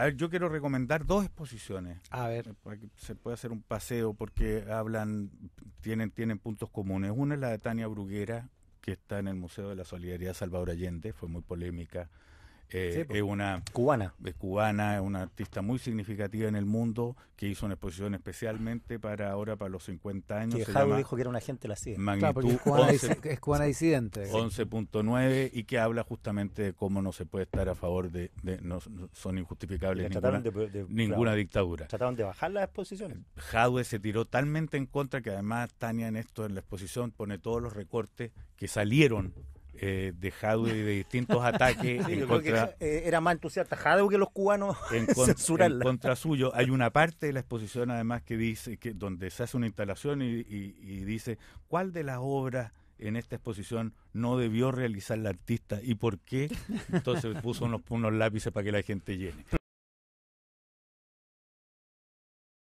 A ver, yo quiero recomendar dos exposiciones. A ver. Eh, se puede hacer un paseo porque hablan, tienen, tienen puntos comunes. Una es la de Tania Bruguera, que está en el Museo de la Solidaridad Salvador Allende, fue muy polémica eh, es una cubana. Es cubana, es una artista muy significativa en el mundo que hizo una exposición especialmente para ahora, para los 50 años. Y Jadwe dijo que era una gente la CIA. Magnitud es, cubana disidente. 11.9 y que habla justamente de cómo no se puede estar a favor de, no, son injustificables ninguna, dictadura. Trataron de bajar las exposiciones. Jadwe se tiró totalmente en contra que además Tania en esto, en la exposición, pone todos los recortes que salieron eh, de de distintos ataques. Eh, era más entusiasta Jadwe que los cubanos en, contra, suyo. Hay una parte de la exposición además que dice, que donde se hace una instalación y, dice cuál de las obras en esta exposición no debió realizar la artista y por qué. Entonces puso unos lápices para que la gente llene.